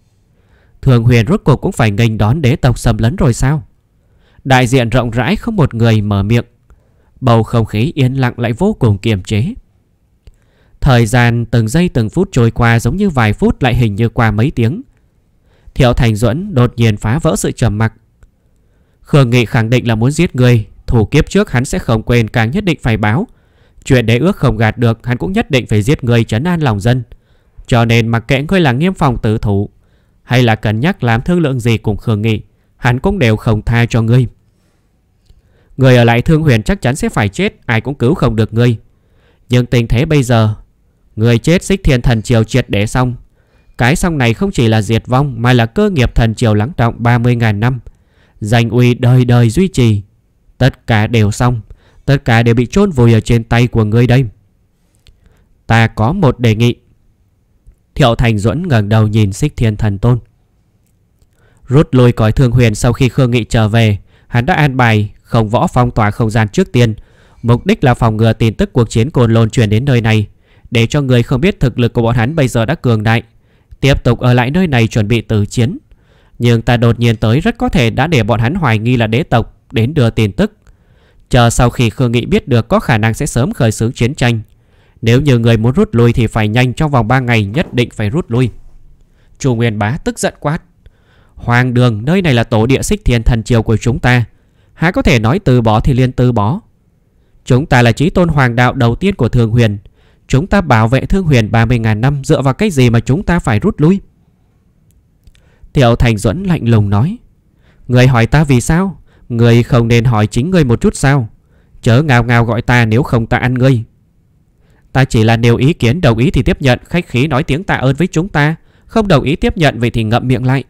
Thường huyền rốt cuộc cũng phải nghênh đón đế tộc xâm lấn rồi sao Đại diện rộng rãi không một người mở miệng Bầu không khí yên lặng lại vô cùng kiềm chế Thời gian từng giây từng phút trôi qua giống như vài phút lại hình như qua mấy tiếng Thiệu Thành Duẫn đột nhiên phá vỡ sự trầm mặc Khương Nghị khẳng định là muốn giết người Thủ kiếp trước hắn sẽ không quên càng nhất định phải báo Chuyện đế ước không gạt được Hắn cũng nhất định phải giết người trấn an lòng dân Cho nên mặc kệ ngươi là nghiêm phòng tử thủ Hay là cân nhắc làm thương lượng gì cùng Khương Nghị Hắn cũng đều không tha cho ngươi Người ở lại thương huyền chắc chắn sẽ phải chết Ai cũng cứu không được ngươi Nhưng tình thế bây giờ Người chết xích thiên thần triều triệt để xong Cái xong này không chỉ là diệt vong Mà là cơ nghiệp thần triều lắng động 30.000 năm Danh uy đời đời duy trì Tất cả đều xong Tất cả đều bị chôn vùi ở trên tay của ngươi đây Ta có một đề nghị Thiệu Thành Duẫn ngẩng đầu nhìn xích thiên thần tôn Rút lui cõi thương huyền sau khi Khương Nghị trở về hắn đã an bài không võ phong tỏa không gian trước tiên, mục đích là phòng ngừa tin tức cuộc chiến cồn lôn truyền đến nơi này, để cho người không biết thực lực của bọn hắn bây giờ đã cường đại, tiếp tục ở lại nơi này chuẩn bị tử chiến. Nhưng ta đột nhiên tới rất có thể đã để bọn hắn hoài nghi là đế tộc đến đưa tin tức. Chờ sau khi Khương Nghị biết được có khả năng sẽ sớm khởi xướng chiến tranh. Nếu như người muốn rút lui thì phải nhanh trong vòng 3 ngày nhất định phải rút lui. Chu Nguyên Bá tức giận quát. Hoàng đường nơi này là tổ địa xích thiên thần triều của chúng ta Há có thể nói từ bỏ thì liên từ bỏ Chúng ta là trí tôn hoàng đạo đầu tiên của Thương Huyền Chúng ta bảo vệ Thương Huyền 30.000 năm Dựa vào cái gì mà chúng ta phải rút lui Tiểu Thành Duẫn lạnh lùng nói Người hỏi ta vì sao Người không nên hỏi chính người một chút sao Chớ ngào ngào gọi ta nếu không ta ăn ngươi Ta chỉ là nêu ý kiến đồng ý thì tiếp nhận Khách khí nói tiếng tạ ơn với chúng ta Không đồng ý tiếp nhận vậy thì ngậm miệng lại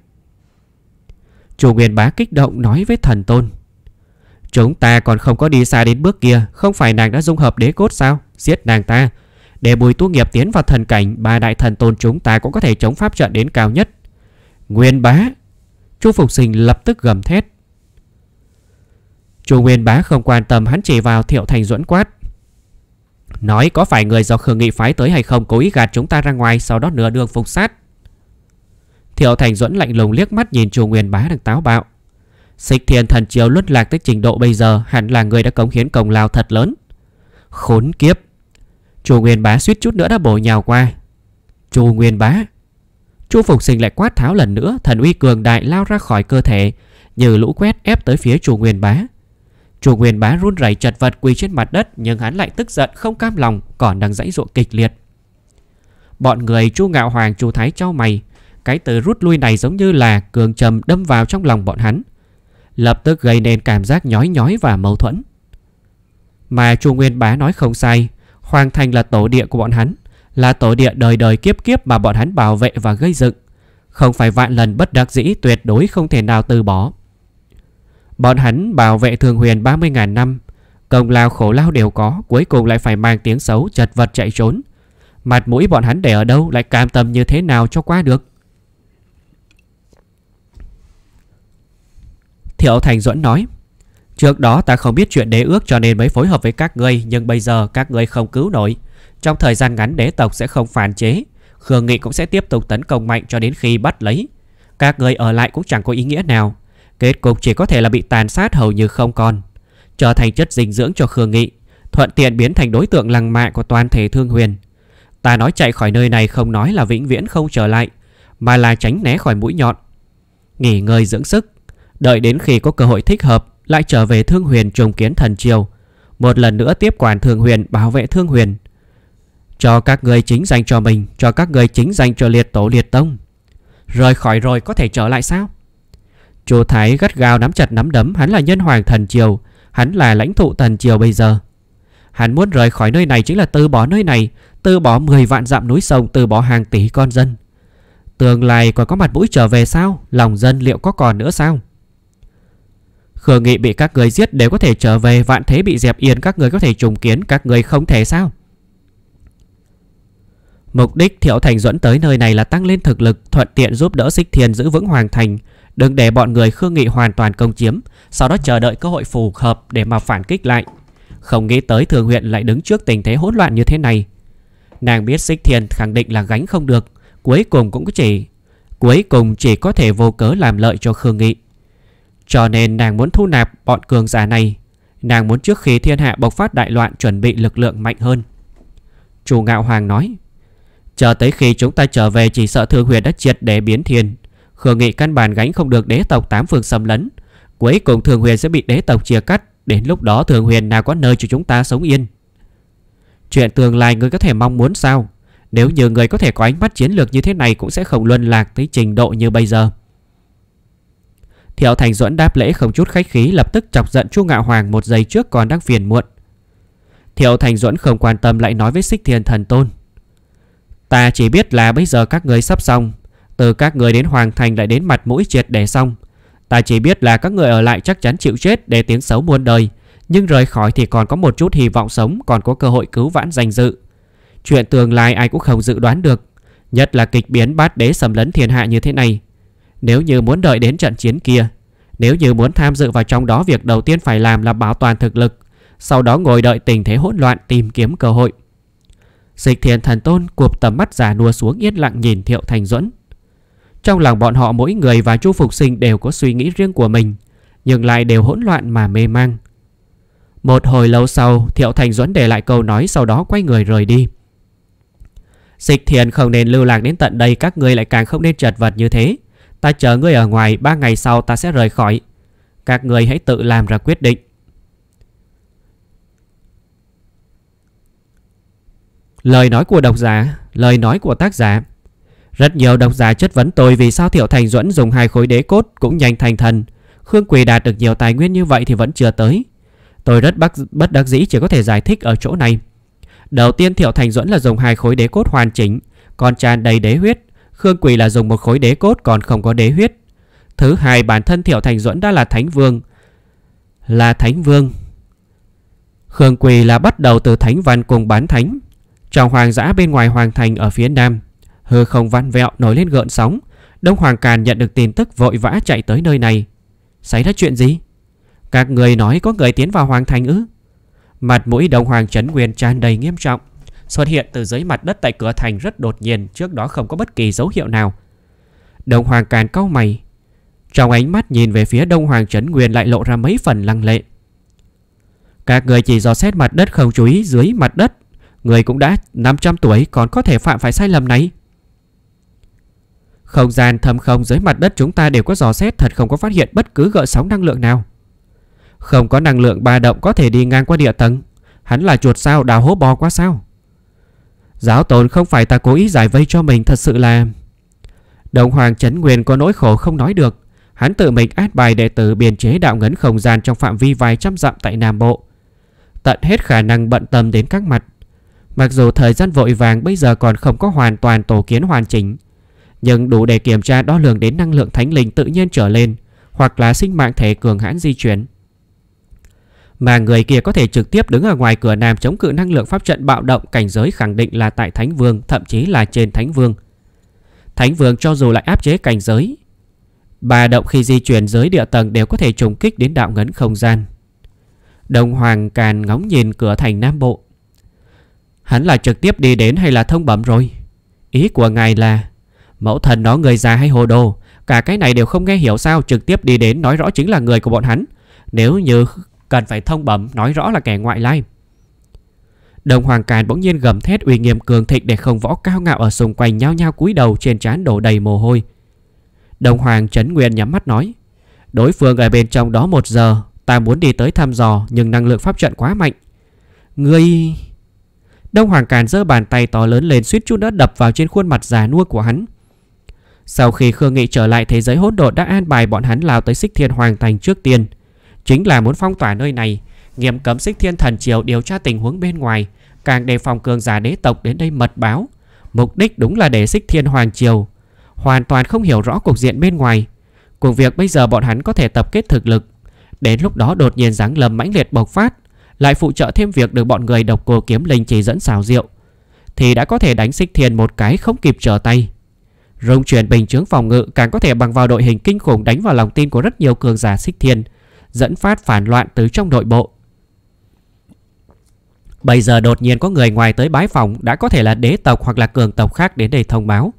Chủ Nguyên Bá kích động nói với thần tôn Chúng ta còn không có đi xa đến bước kia Không phải nàng đã dung hợp đế cốt sao Giết nàng ta Để bùi tu nghiệp tiến vào thần cảnh Ba đại thần tôn chúng ta cũng có thể chống pháp trận đến cao nhất Nguyên bá Chu Phục Sinh lập tức gầm thét Chu Nguyên bá không quan tâm Hắn chỉ vào thiệu thành duẫn quát Nói có phải người do Khương Nghị phái tới hay không Cố ý gạt chúng ta ra ngoài Sau đó nửa đường phục sát Thiệu Thành Duẫn lạnh lùng liếc mắt nhìn Chu Nguyên Bá đang táo bạo. Xích Thiên Thần Triều luân lạc tới trình độ bây giờ hẳn là người đã cống hiến công lao thật lớn. Khốn kiếp. Chu Nguyên Bá suýt chút nữa đã bổ nhào qua. Chu Nguyên Bá. Chu Phục Sinh lại quát tháo lần nữa, thần uy cường đại lao ra khỏi cơ thể, như lũ quét ép tới phía Chu Nguyên Bá. Chu Nguyên Bá run rẩy chật vật quỳ trên mặt đất, nhưng hắn lại tức giận không cam lòng, còn đang dãy dụa kịch liệt. Bọn người Chu Ngạo Hoàng, Chu Thái trao mày, cái từ rút lui này giống như là cường trầm đâm vào trong lòng bọn hắn Lập tức gây nên cảm giác nhói nhói và mâu thuẫn Mà Chu Nguyên Bá nói không sai Hoàng Thành là tổ địa của bọn hắn Là tổ địa đời đời kiếp kiếp mà bọn hắn bảo vệ và gây dựng Không phải vạn lần bất đắc dĩ tuyệt đối không thể nào từ bỏ Bọn hắn bảo vệ thường huyền 30.000 năm Công lao khổ lao đều có Cuối cùng lại phải mang tiếng xấu chật vật chạy trốn Mặt mũi bọn hắn để ở đâu Lại cam tâm như thế nào cho qua được Thiệu Thành Duẫn nói Trước đó ta không biết chuyện đế ước cho nên mới phối hợp với các ngươi Nhưng bây giờ các ngươi không cứu nổi Trong thời gian ngắn đế tộc sẽ không phản chế Khương Nghị cũng sẽ tiếp tục tấn công mạnh cho đến khi bắt lấy Các ngươi ở lại cũng chẳng có ý nghĩa nào Kết cục chỉ có thể là bị tàn sát hầu như không còn Trở thành chất dinh dưỡng cho Khương Nghị Thuận tiện biến thành đối tượng lăng mạ của toàn thể thương huyền Ta nói chạy khỏi nơi này không nói là vĩnh viễn không trở lại Mà là tránh né khỏi mũi nhọn Nghỉ ngơi dưỡng sức Đợi đến khi có cơ hội thích hợp Lại trở về Thương Huyền trùng kiến thần triều Một lần nữa tiếp quản Thương Huyền Bảo vệ Thương Huyền Cho các người chính dành cho mình Cho các người chính dành cho liệt tổ liệt tông Rời khỏi rồi có thể trở lại sao Chú Thái gắt gao nắm chặt nắm đấm Hắn là nhân hoàng thần triều Hắn là lãnh thụ thần triều bây giờ Hắn muốn rời khỏi nơi này chính là từ bỏ nơi này Từ bỏ 10 vạn dặm núi sông Từ bỏ hàng tỷ con dân Tương lai còn có mặt mũi trở về sao Lòng dân liệu có còn nữa sao Khương Nghị bị các người giết đều có thể trở về Vạn thế bị dẹp yên các người có thể trùng kiến Các người không thể sao Mục đích Thiệu Thành dẫn tới nơi này là tăng lên thực lực Thuận tiện giúp đỡ Sích Thiên giữ vững Hoàng Thành Đừng để bọn người Khương Nghị hoàn toàn công chiếm Sau đó chờ đợi cơ hội phù hợp Để mà phản kích lại Không nghĩ tới thường huyện lại đứng trước tình thế hỗn loạn như thế này Nàng biết Sích Thiên khẳng định là gánh không được Cuối cùng cũng chỉ Cuối cùng chỉ có thể vô cớ làm lợi cho Khương Nghị cho nên nàng muốn thu nạp bọn cường giả này Nàng muốn trước khi thiên hạ bộc phát đại loạn Chuẩn bị lực lượng mạnh hơn Chủ ngạo hoàng nói Chờ tới khi chúng ta trở về Chỉ sợ thương huyền đã triệt để biến thiên Khương nghị căn bản gánh không được đế tộc tám phương xâm lấn Cuối cùng thường huyền sẽ bị đế tộc chia cắt Đến lúc đó thường huyền nào có nơi cho chúng ta sống yên Chuyện tương lai người có thể mong muốn sao Nếu như người có thể có ánh mắt chiến lược như thế này Cũng sẽ không luân lạc tới trình độ như bây giờ Thiệu Thành Duẫn đáp lễ không chút khách khí lập tức chọc giận Chu Ngạo Hoàng một giây trước còn đang phiền muộn. Thiệu Thành Duẫn không quan tâm lại nói với Sích Thiên Thần Tôn. Ta chỉ biết là bây giờ các người sắp xong, từ các người đến Hoàng Thành lại đến mặt mũi triệt để xong. Ta chỉ biết là các người ở lại chắc chắn chịu chết để tiếng xấu muôn đời, nhưng rời khỏi thì còn có một chút hy vọng sống, còn có cơ hội cứu vãn danh dự. Chuyện tương lai ai cũng không dự đoán được, nhất là kịch biến bát đế sầm lấn thiên hạ như thế này. Nếu như muốn đợi đến trận chiến kia Nếu như muốn tham dự vào trong đó Việc đầu tiên phải làm là bảo toàn thực lực Sau đó ngồi đợi tình thế hỗn loạn Tìm kiếm cơ hội Dịch thiền thần tôn cụp tầm mắt giả nua xuống Yên lặng nhìn Thiệu Thành Duẫn Trong lòng bọn họ mỗi người và Chu Phục Sinh Đều có suy nghĩ riêng của mình Nhưng lại đều hỗn loạn mà mê mang Một hồi lâu sau Thiệu Thành Duẫn để lại câu nói Sau đó quay người rời đi Dịch thiền không nên lưu lạc đến tận đây Các ngươi lại càng không nên chật vật như thế Ta chờ ngươi ở ngoài ba ngày sau ta sẽ rời khỏi Các người hãy tự làm ra quyết định Lời nói của độc giả Lời nói của tác giả Rất nhiều độc giả chất vấn tôi Vì sao Thiệu Thành Duẫn dùng hai khối đế cốt Cũng nhanh thành thần Khương Quỳ đạt được nhiều tài nguyên như vậy thì vẫn chưa tới Tôi rất bất, bất đắc dĩ chỉ có thể giải thích ở chỗ này Đầu tiên Thiệu Thành Duẫn là dùng hai khối đế cốt hoàn chỉnh Còn tràn đầy đế huyết Khương Quỳ là dùng một khối đế cốt còn không có đế huyết Thứ hai bản thân Thiệu Thành Duẫn đã là Thánh Vương Là Thánh Vương Khương Quỳ là bắt đầu từ Thánh Văn cùng bán Thánh Trong hoàng giã bên ngoài Hoàng Thành ở phía Nam Hư không văn vẹo nổi lên gợn sóng Đông Hoàng Càn nhận được tin tức vội vã chạy tới nơi này Xảy ra chuyện gì? Các người nói có người tiến vào Hoàng Thành ư? Mặt mũi Đông Hoàng Trấn Nguyên tràn đầy nghiêm trọng xuất hiện từ dưới mặt đất tại cửa thành rất đột nhiên, trước đó không có bất kỳ dấu hiệu nào. Đông Hoàng Càn cau mày, trong ánh mắt nhìn về phía Đông Hoàng Trấn Nguyên lại lộ ra mấy phần lăng lệ. Các người chỉ dò xét mặt đất không chú ý dưới mặt đất, người cũng đã 500 tuổi còn có thể phạm phải sai lầm này. Không gian thâm không dưới mặt đất chúng ta đều có dò xét thật không có phát hiện bất cứ gợn sóng năng lượng nào. Không có năng lượng ba động có thể đi ngang qua địa tầng. Hắn là chuột sao đào hố bò quá sao? Giáo tồn không phải ta cố ý giải vây cho mình thật sự là... Đồng Hoàng Chấn Nguyên có nỗi khổ không nói được. Hắn tự mình át bài đệ tử biên chế đạo ngấn không gian trong phạm vi vài trăm dặm tại Nam Bộ. Tận hết khả năng bận tâm đến các mặt. Mặc dù thời gian vội vàng bây giờ còn không có hoàn toàn tổ kiến hoàn chỉnh. Nhưng đủ để kiểm tra đo lường đến năng lượng thánh linh tự nhiên trở lên hoặc là sinh mạng thể cường hãn di chuyển. Mà người kia có thể trực tiếp đứng ở ngoài cửa nam chống cự năng lượng pháp trận bạo động cảnh giới khẳng định là tại Thánh Vương, thậm chí là trên Thánh Vương. Thánh Vương cho dù lại áp chế cảnh giới, ba động khi di chuyển giới địa tầng đều có thể trùng kích đến đạo ngấn không gian. Đồng Hoàng càn ngóng nhìn cửa thành Nam Bộ. Hắn là trực tiếp đi đến hay là thông bẩm rồi? Ý của ngài là mẫu thần nó người già hay hồ đồ, cả cái này đều không nghe hiểu sao trực tiếp đi đến nói rõ chính là người của bọn hắn. Nếu như Cần phải thông bẩm nói rõ là kẻ ngoại lai Đồng Hoàng Càn bỗng nhiên gầm thét uy nghiêm cường thịnh để không võ cao ngạo ở xung quanh nhao nhao cúi đầu trên trán đổ đầy mồ hôi. Đồng Hoàng Trấn Nguyên nhắm mắt nói Đối phương ở bên trong đó một giờ Ta muốn đi tới thăm dò Nhưng năng lượng pháp trận quá mạnh Ngươi... Đông Hoàng Càn giơ bàn tay to lớn lên suýt chút nữa đập vào trên khuôn mặt già nua của hắn Sau khi Khương Nghị trở lại thế giới hỗn độn đã an bài bọn hắn lao tới xích thiên hoàng thành trước tiên Chính là muốn phong tỏa nơi này Nghiêm cấm xích thiên thần triều điều tra tình huống bên ngoài Càng đề phòng cường giả đế tộc đến đây mật báo Mục đích đúng là để xích thiên hoàng triều Hoàn toàn không hiểu rõ cục diện bên ngoài Cùng việc bây giờ bọn hắn có thể tập kết thực lực Đến lúc đó đột nhiên giáng lầm mãnh liệt bộc phát Lại phụ trợ thêm việc được bọn người độc cô kiếm linh chỉ dẫn xào rượu Thì đã có thể đánh xích thiên một cái không kịp trở tay Rung chuyển bình chướng phòng ngự càng có thể bằng vào đội hình kinh khủng đánh vào lòng tin của rất nhiều cường giả xích thiên dẫn phát phản loạn từ trong nội bộ. Bây giờ đột nhiên có người ngoài tới bái phòng đã có thể là đế tộc hoặc là cường tộc khác đến đây thông báo.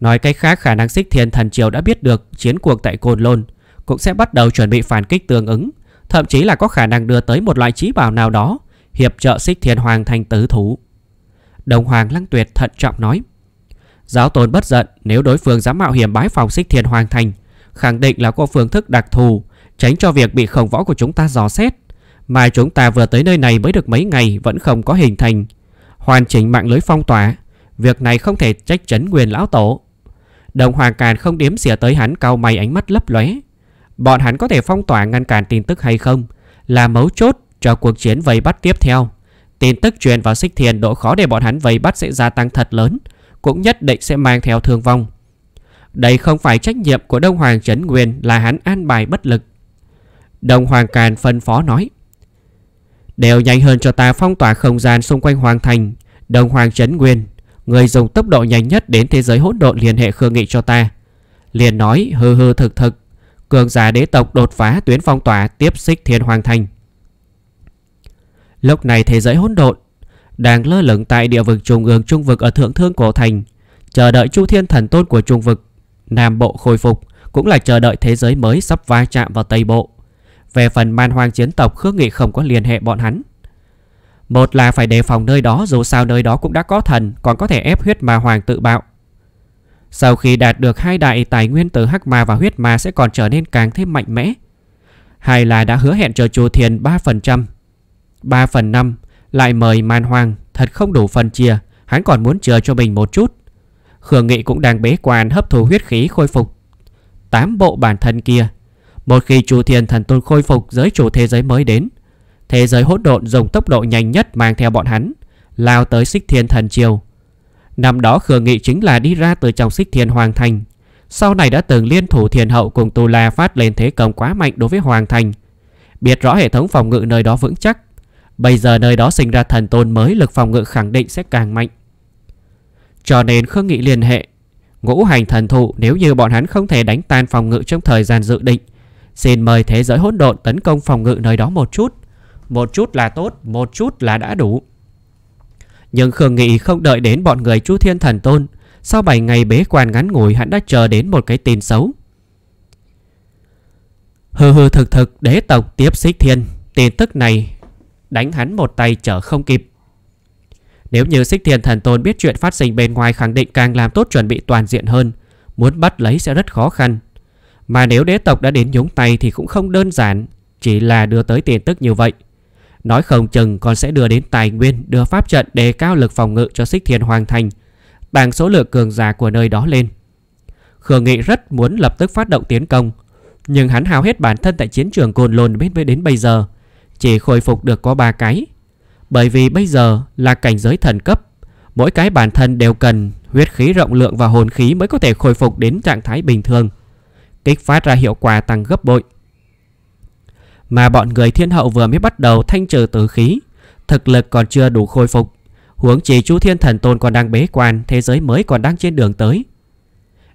Nói cách khác khả năng xích thiên thần triều đã biết được chiến cuộc tại Côn Lôn cũng sẽ bắt đầu chuẩn bị phản kích tương ứng, thậm chí là có khả năng đưa tới một loại trí bào nào đó hiệp trợ xích thiên hoàng thành tứ thủ. Đồng Hoàng Lăng Tuyệt thận trọng nói Giáo tôn bất giận nếu đối phương dám mạo hiểm bái phòng xích thiên hoàng thành khẳng định là có phương thức đặc thù Tránh cho việc bị khổng võ của chúng ta dò xét Mà chúng ta vừa tới nơi này mới được mấy ngày Vẫn không có hình thành Hoàn chỉnh mạng lưới phong tỏa Việc này không thể trách trấn quyền lão tổ Đồng Hoàng Càn không đếm xỉa tới hắn cao mày ánh mắt lấp lóe Bọn hắn có thể phong tỏa ngăn cản tin tức hay không Là mấu chốt cho cuộc chiến vây bắt tiếp theo Tin tức truyền vào xích thiền độ khó để bọn hắn vây bắt sẽ gia tăng thật lớn Cũng nhất định sẽ mang theo thương vong Đây không phải trách nhiệm của Đông Hoàng Trấn Nguyên là hắn an bài bất lực Đồng Hoàng Càn phân phó nói Đều nhanh hơn cho ta phong tỏa không gian xung quanh Hoàng Thành Đồng Hoàng Trấn Nguyên Người dùng tốc độ nhanh nhất đến thế giới hỗn độn liên hệ Khương Nghị cho ta Liền nói hư hư thực thực Cường giả đế tộc đột phá tuyến phong tỏa tiếp xích thiên Hoàng Thành Lúc này thế giới hỗn độn Đang lơ lửng tại địa vực trùng ương trung vực ở thượng thương cổ thành Chờ đợi chu thiên thần tôn của trung vực Nam bộ khôi phục Cũng là chờ đợi thế giới mới sắp va chạm vào Tây Bộ về phần man hoang chiến tộc Khương Nghị không có liên hệ bọn hắn Một là phải đề phòng nơi đó Dù sao nơi đó cũng đã có thần Còn có thể ép huyết ma hoàng tự bạo Sau khi đạt được hai đại tài nguyên từ hắc ma và huyết ma Sẽ còn trở nên càng thêm mạnh mẽ Hai là đã hứa hẹn cho chùa thiền 3% 3 phần 5 Lại mời man hoang Thật không đủ phần chia Hắn còn muốn chờ cho mình một chút Khương Nghị cũng đang bế quan hấp thu huyết khí khôi phục Tám bộ bản thân kia một khi chủ Thiên Thần Tôn khôi phục giới chủ thế giới mới đến, thế giới hỗn độn dùng tốc độ nhanh nhất mang theo bọn hắn, lao tới Xích Thiên Thần Triều. Năm đó Khương Nghị chính là đi ra từ trong Xích Thiên Hoàng Thành, sau này đã từng liên thủ Thiền Hậu cùng Tu La phát lên thế công quá mạnh đối với Hoàng Thành. Biết rõ hệ thống phòng ngự nơi đó vững chắc, bây giờ nơi đó sinh ra thần tôn mới lực phòng ngự khẳng định sẽ càng mạnh. Cho nên Khương Nghị liên hệ Ngũ hành thần thụ nếu như bọn hắn không thể đánh tan phòng ngự trong thời gian dự định Xin mời thế giới hỗn độn tấn công phòng ngự nơi đó một chút Một chút là tốt, một chút là đã đủ Nhưng Khương Nghị không đợi đến bọn người chú thiên thần tôn Sau 7 ngày bế quan ngắn ngủi hắn đã chờ đến một cái tin xấu Hừ hừ thực thực đế tộc tiếp xích thiên Tin tức này đánh hắn một tay chở không kịp Nếu như xích thiên thần tôn biết chuyện phát sinh bên ngoài khẳng định càng làm tốt chuẩn bị toàn diện hơn Muốn bắt lấy sẽ rất khó khăn mà nếu đế tộc đã đến nhúng tay thì cũng không đơn giản, chỉ là đưa tới tin tức như vậy. Nói không chừng còn sẽ đưa đến tài nguyên đưa pháp trận để cao lực phòng ngự cho xích thiên hoàng thành, tăng số lượng cường giả của nơi đó lên. Khương Nghị rất muốn lập tức phát động tiến công, nhưng hắn hao hết bản thân tại chiến trường Côn Lôn biết với đến bây giờ, chỉ khôi phục được có 3 cái. Bởi vì bây giờ là cảnh giới thần cấp, mỗi cái bản thân đều cần huyết khí rộng lượng và hồn khí mới có thể khôi phục đến trạng thái bình thường kích phát ra hiệu quả tăng gấp bội. Mà bọn người thiên hậu vừa mới bắt đầu thanh trừ tử khí, thực lực còn chưa đủ khôi phục. Huống chỉ chú thiên thần tôn còn đang bế quan, thế giới mới còn đang trên đường tới.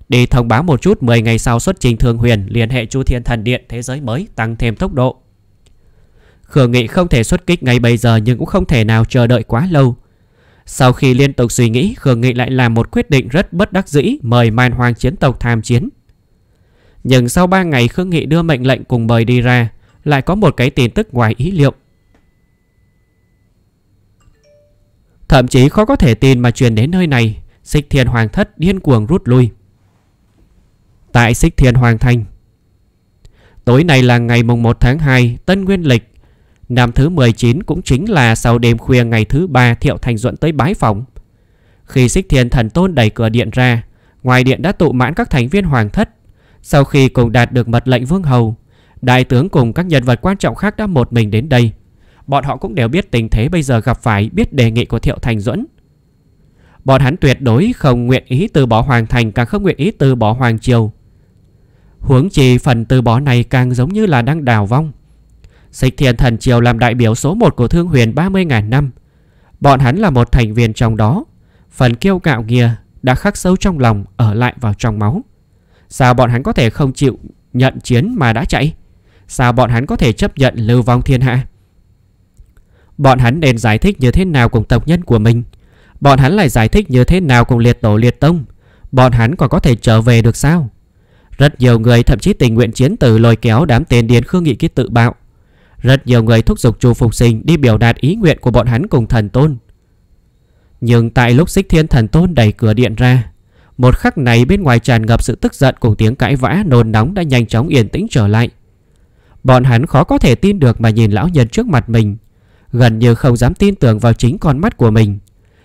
Đi thông báo một chút 10 ngày sau xuất trình thường huyền liên hệ chu thiên thần điện thế giới mới tăng thêm tốc độ. Khương Nghị không thể xuất kích ngay bây giờ nhưng cũng không thể nào chờ đợi quá lâu. Sau khi liên tục suy nghĩ, Khương Nghị lại làm một quyết định rất bất đắc dĩ mời man hoang chiến tộc tham chiến. Nhưng sau 3 ngày Khương Nghị đưa mệnh lệnh cùng bời đi ra Lại có một cái tin tức ngoài ý liệu Thậm chí khó có thể tin mà truyền đến nơi này Xích Thiên Hoàng Thất điên cuồng rút lui Tại Xích Thiên Hoàng Thành Tối nay là ngày mùng 1 tháng 2 Tân Nguyên Lịch Năm thứ 19 cũng chính là sau đêm khuya ngày thứ 3 Thiệu Thành Duận tới bái phòng Khi Xích Thiên Thần Tôn đẩy cửa điện ra Ngoài điện đã tụ mãn các thành viên Hoàng Thất sau khi cùng đạt được mật lệnh Vương Hầu, đại tướng cùng các nhân vật quan trọng khác đã một mình đến đây. Bọn họ cũng đều biết tình thế bây giờ gặp phải biết đề nghị của Thiệu Thành Duẫn. Bọn hắn tuyệt đối không nguyện ý từ bỏ Hoàng Thành càng không nguyện ý từ bỏ Hoàng Triều. Huống chi phần từ bỏ này càng giống như là đang đào vong. Xích Thiên Thần Triều làm đại biểu số 1 của Thương Huyền 30.000 năm. Bọn hắn là một thành viên trong đó. Phần kiêu cạo kia đã khắc sâu trong lòng ở lại vào trong máu. Sao bọn hắn có thể không chịu nhận chiến mà đã chạy? Sao bọn hắn có thể chấp nhận lưu vong thiên hạ? Bọn hắn nên giải thích như thế nào cùng tộc nhân của mình? Bọn hắn lại giải thích như thế nào cùng liệt tổ liệt tông? Bọn hắn còn có thể trở về được sao? Rất nhiều người thậm chí tình nguyện chiến tử lôi kéo đám tên điền khương nghị kiết tự bạo. Rất nhiều người thúc giục chu phục sinh đi biểu đạt ý nguyện của bọn hắn cùng thần tôn. Nhưng tại lúc xích thiên thần tôn đẩy cửa điện ra, một khắc này bên ngoài tràn ngập sự tức giận cùng tiếng cãi vã nôn nóng đã nhanh chóng yên tĩnh trở lại. Bọn hắn khó có thể tin được mà nhìn lão nhân trước mặt mình, gần như không dám tin tưởng vào chính con mắt của mình.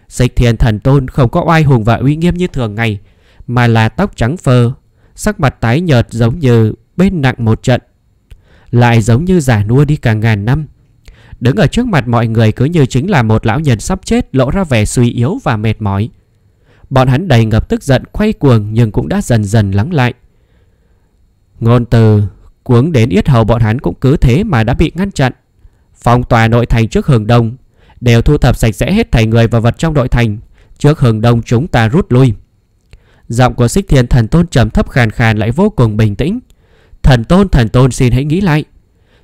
Xích thiên thần tôn không có oai hùng và uy nghiêm như thường ngày, mà là tóc trắng phơ, sắc mặt tái nhợt giống như bên nặng một trận. Lại giống như giả nua đi cả ngàn năm. Đứng ở trước mặt mọi người cứ như chính là một lão nhân sắp chết lộ ra vẻ suy yếu và mệt mỏi. Bọn hắn đầy ngập tức giận quay cuồng nhưng cũng đã dần dần lắng lại. Ngôn từ cuống đến yết hầu bọn hắn cũng cứ thế mà đã bị ngăn chặn. phòng tòa nội thành trước hưởng đông đều thu thập sạch sẽ hết thảy người và vật trong nội thành. Trước hưởng đông chúng ta rút lui. Giọng của xích thiên thần tôn trầm thấp khàn khàn lại vô cùng bình tĩnh. Thần tôn thần tôn xin hãy nghĩ lại.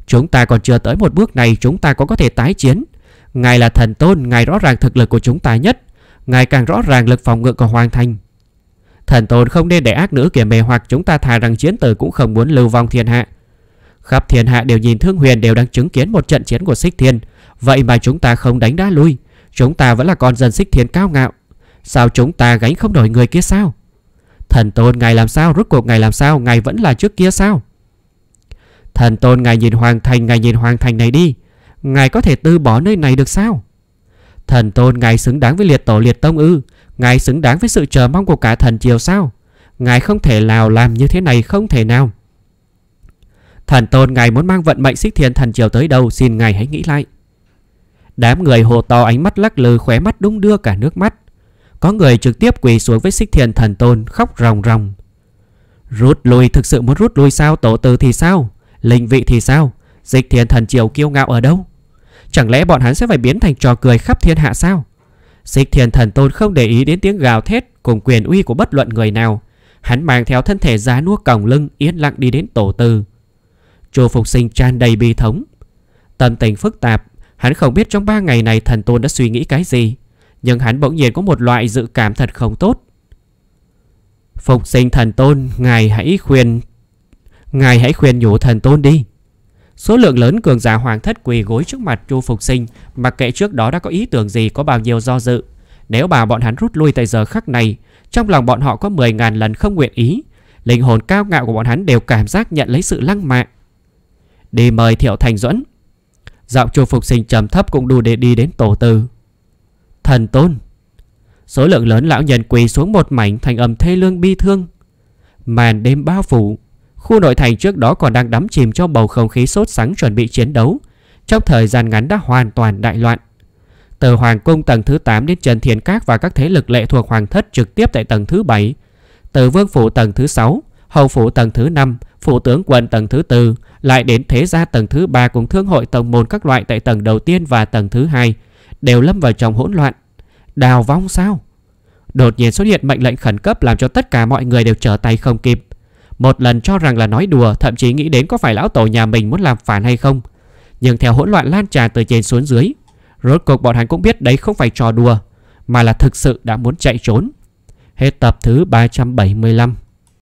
Chúng ta còn chưa tới một bước này chúng ta có có thể tái chiến. Ngài là thần tôn, ngài rõ ràng thực lực của chúng ta nhất ngày càng rõ ràng lực phòng ngự còn hoàn Thành. Thần tôn không nên để ác nữ kẻ mê hoặc chúng ta thà rằng chiến tử cũng không muốn lưu vong thiên hạ. Khắp thiên hạ đều nhìn Thương Huyền đều đang chứng kiến một trận chiến của Xích Thiên, vậy mà chúng ta không đánh đá lui, chúng ta vẫn là con dân Xích Thiên cao ngạo. Sao chúng ta gánh không nổi người kia sao? Thần tôn ngài làm sao, rốt cuộc ngài làm sao, ngài vẫn là trước kia sao? Thần tôn ngài nhìn Hoàng Thành, ngài nhìn Hoàng Thành này đi, ngài có thể tư bỏ nơi này được sao? Thần tôn ngài xứng đáng với liệt tổ liệt tông ư Ngài xứng đáng với sự chờ mong của cả thần triều sao Ngài không thể nào làm như thế này không thể nào Thần tôn ngài muốn mang vận mệnh xích thiên thần triều tới đâu Xin ngài hãy nghĩ lại Đám người hồ to ánh mắt lắc lư khóe mắt đung đưa cả nước mắt Có người trực tiếp quỳ xuống với xích thiên thần tôn khóc ròng ròng Rút lui thực sự muốn rút lui sao Tổ tử thì sao Linh vị thì sao Dịch thiên thần triều kiêu ngạo ở đâu Chẳng lẽ bọn hắn sẽ phải biến thành trò cười khắp thiên hạ sao Xích thiên thần tôn không để ý đến tiếng gào thét Cùng quyền uy của bất luận người nào Hắn mang theo thân thể giá nua còng lưng Yên lặng đi đến tổ tư Chu Phục Sinh tràn đầy bi thống Tâm tình phức tạp Hắn không biết trong 3 ngày này thần tôn đã suy nghĩ cái gì Nhưng hắn bỗng nhiên có một loại dự cảm thật không tốt Phục sinh thần tôn Ngài hãy khuyên Ngài hãy khuyên nhủ thần tôn đi Số lượng lớn cường giả hoàng thất quỳ gối trước mặt Chu Phục Sinh, mặc kệ trước đó đã có ý tưởng gì có bao nhiêu do dự. Nếu bà bọn hắn rút lui tại giờ khắc này, trong lòng bọn họ có 10.000 lần không nguyện ý, linh hồn cao ngạo của bọn hắn đều cảm giác nhận lấy sự lăng mạ. Đi mời Thiệu Thành Duẫn. Giọng Chu Phục Sinh trầm thấp cũng đủ để đi đến tổ tư. Thần Tôn. Số lượng lớn lão nhân quỳ xuống một mảnh thành âm thê lương bi thương. Màn đêm bao phủ Khu nội thành trước đó còn đang đắm chìm trong bầu không khí sốt sắng chuẩn bị chiến đấu, trong thời gian ngắn đã hoàn toàn đại loạn. Từ Hoàng Cung tầng thứ 8 đến Trần Thiền Các và các thế lực lệ thuộc Hoàng Thất trực tiếp tại tầng thứ 7, từ Vương Phủ tầng thứ 6, Hầu Phủ tầng thứ 5, Phủ tướng quận tầng thứ 4, lại đến Thế gia tầng thứ 3 cùng Thương hội tổng môn các loại tại tầng đầu tiên và tầng thứ 2, đều lâm vào trong hỗn loạn. Đào vong sao? Đột nhiên xuất hiện mệnh lệnh khẩn cấp làm cho tất cả mọi người đều trở tay không kịp. Một lần cho rằng là nói đùa Thậm chí nghĩ đến có phải lão tổ nhà mình muốn làm phản hay không Nhưng theo hỗn loạn lan tràn từ trên xuống dưới Rốt cuộc bọn hắn cũng biết đấy không phải trò đùa Mà là thực sự đã muốn chạy trốn Hết tập thứ 375